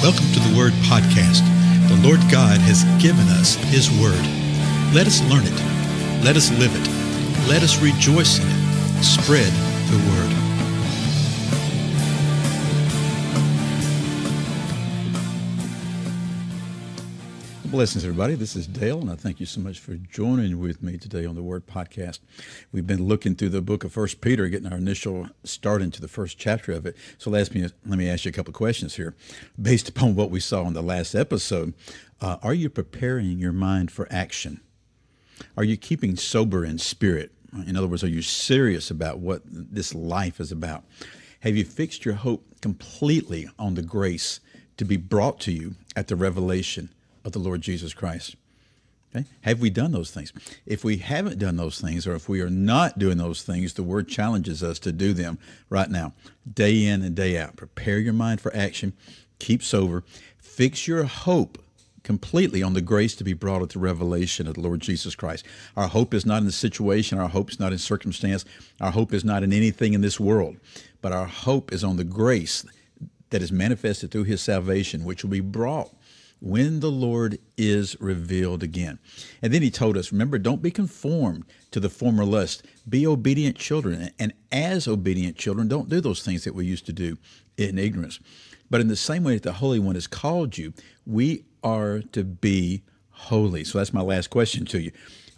Welcome to the Word Podcast. The Lord God has given us His Word. Let us learn it. Let us live it. Let us rejoice in it. Spread the Word. Blessings, everybody. This is Dale, and I thank you so much for joining with me today on the Word Podcast. We've been looking through the book of First Peter, getting our initial start into the first chapter of it. So let me let me ask you a couple of questions here, based upon what we saw in the last episode. Uh, are you preparing your mind for action? Are you keeping sober in spirit? In other words, are you serious about what this life is about? Have you fixed your hope completely on the grace to be brought to you at the revelation? of the Lord Jesus Christ. Okay? Have we done those things? If we haven't done those things, or if we are not doing those things, the Word challenges us to do them right now, day in and day out. Prepare your mind for action. Keep sober. Fix your hope completely on the grace to be brought at the revelation of the Lord Jesus Christ. Our hope is not in the situation, our hope is not in circumstance, our hope is not in anything in this world, but our hope is on the grace that is manifested through his salvation, which will be brought when the Lord is revealed again. And then he told us, remember, don't be conformed to the former lust. Be obedient children. And as obedient children, don't do those things that we used to do in ignorance. But in the same way that the Holy One has called you, we are to be holy. So that's my last question to you.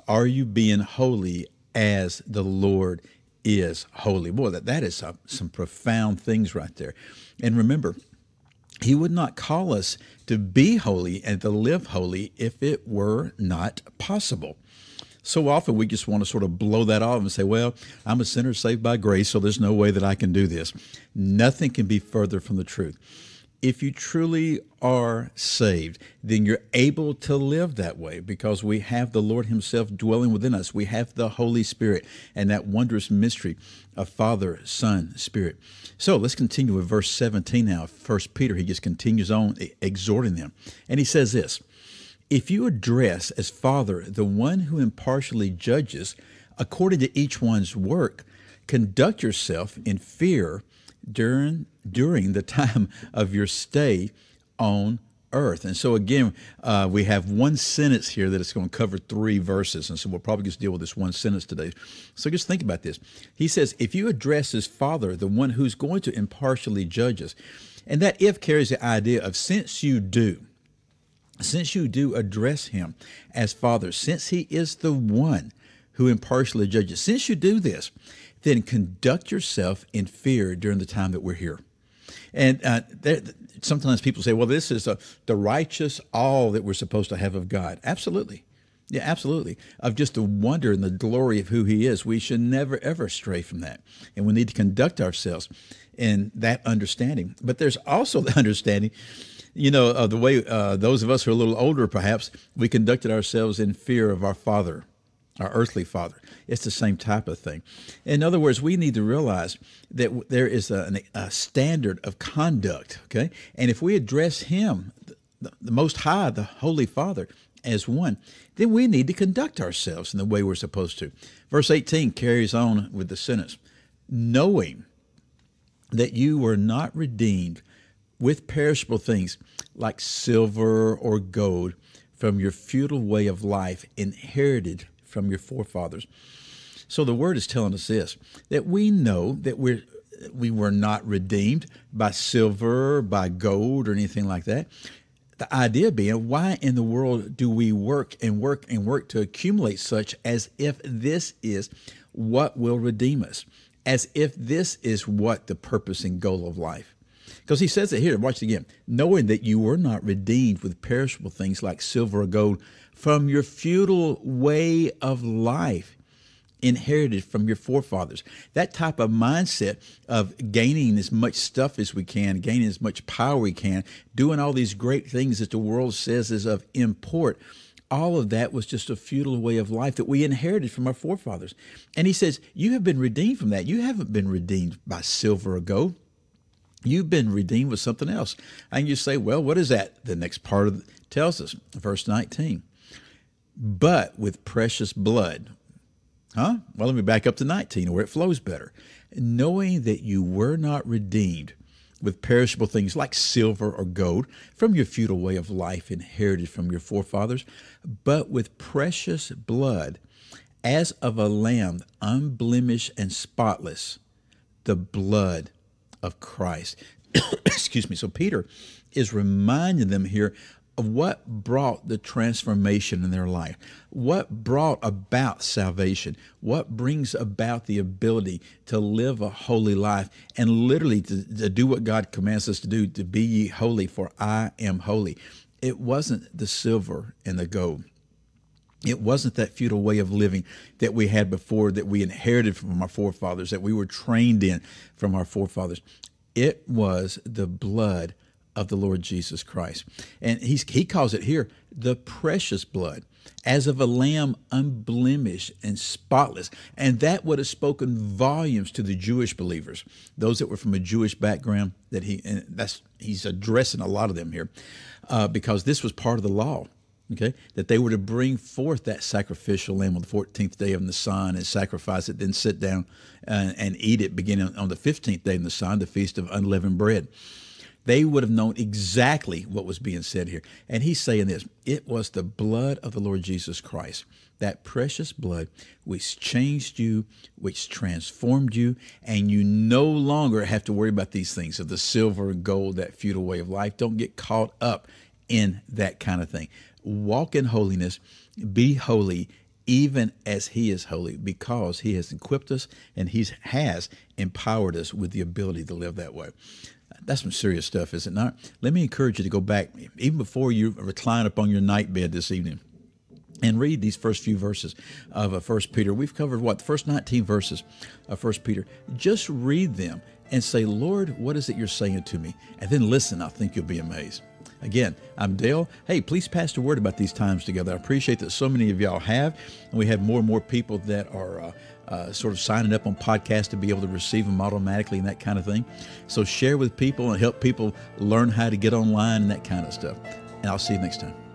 Are you being holy as the Lord is holy? Boy, that, that is some some profound things right there. And remember, he would not call us to be holy and to live holy if it were not possible. So often we just want to sort of blow that off and say, well, I'm a sinner saved by grace, so there's no way that I can do this. Nothing can be further from the truth if you truly are saved, then you're able to live that way because we have the Lord Himself dwelling within us. We have the Holy Spirit and that wondrous mystery of Father, Son, Spirit. So let's continue with verse 17 now. First Peter, he just continues on exhorting them. And he says this If you address as Father the one who impartially judges according to each one's work, conduct yourself in fear during, during the time of your stay on earth. And so, again, uh, we have one sentence here that is going to cover three verses. And so, we'll probably just deal with this one sentence today. So, just think about this. He says, If you address His Father, the one who's going to impartially judge us, and that if carries the idea of since you do, since you do address him as Father, since he is the one who impartially judges, since you do this, then conduct yourself in fear during the time that we're here. And uh, sometimes people say, well, this is a, the righteous awe that we're supposed to have of God. Absolutely. Yeah, absolutely. Of just the wonder and the glory of who He is. We should never, ever stray from that. And we need to conduct ourselves in that understanding. But there's also the understanding, you know, of the way uh, those of us who are a little older, perhaps, we conducted ourselves in fear of our Father our earthly father. It's the same type of thing. In other words, we need to realize that there is a, a standard of conduct, okay? And if we address him, the, the Most High, the Holy Father, as one, then we need to conduct ourselves in the way we're supposed to. Verse 18 carries on with the sentence knowing that you were not redeemed with perishable things like silver or gold from your futile way of life inherited from your forefathers. So the word is telling us this that we know that we're we were not redeemed by silver, by gold, or anything like that. The idea being, why in the world do we work and work and work to accumulate such as if this is what will redeem us, as if this is what the purpose and goal of life? Because he says it here, watch it again. Knowing that you were not redeemed with perishable things like silver or gold from your futile way of life inherited from your forefathers. That type of mindset of gaining as much stuff as we can, gaining as much power we can, doing all these great things that the world says is of import. All of that was just a futile way of life that we inherited from our forefathers. And he says, You have been redeemed from that. You haven't been redeemed by silver or gold. You've been redeemed with something else. And you say, well, what is that? The next part of the, tells us, verse 19. But with precious blood. Huh? Well, let me back up to 19 where it flows better. Knowing that you were not redeemed with perishable things like silver or gold from your futile way of life inherited from your forefathers, but with precious blood as of a lamb unblemished and spotless, the blood of Christ. Excuse me. So Peter is reminding them here of what brought the transformation in their life, what brought about salvation, what brings about the ability to live a holy life and literally to, to do what God commands us to do to be ye holy, for I am holy. It wasn't the silver and the gold. It wasn't that feudal way of living that we had before, that we inherited from our forefathers, that we were trained in from our forefathers. It was the blood of the Lord Jesus Christ. And he's, he calls it here the precious blood, as of a lamb unblemished and spotless. And that would have spoken volumes to the Jewish believers, those that were from a Jewish background. That he and that's he's addressing a lot of them here, uh, because this was part of the law okay, that they were to bring forth that sacrificial lamb on the 14th day of the sun and sacrifice it, then sit down and eat it beginning on the 15th day of the sun, the feast of unleavened bread. They would have known exactly what was being said here. And he's saying this it was the blood of the Lord Jesus Christ, that precious blood which changed you, which transformed you, and you no longer have to worry about these things of the silver and gold, that futile way of life. Don't get caught up in that kind of thing walk in holiness, be holy, even as he is holy, because he has equipped us and he has empowered us with the ability to live that way. That's some serious stuff, is it not? Let me encourage you to go back, even before you recline upon your nightbed this evening, and read these first few verses of uh, First Peter. We've covered what the first 19 verses of First Peter. Just read them and say, "Lord, what is it you're saying to me?" And then listen. I think you'll be amazed. Again, I'm Dale. Hey, please pass the word about these times together. I appreciate that so many of y'all have, and we have more and more people that are. Uh, uh, sort of signing up on podcasts to be able to receive them automatically and that kind of thing. So share with people and help people learn how to get online and that kind of stuff. And I'll see you next time.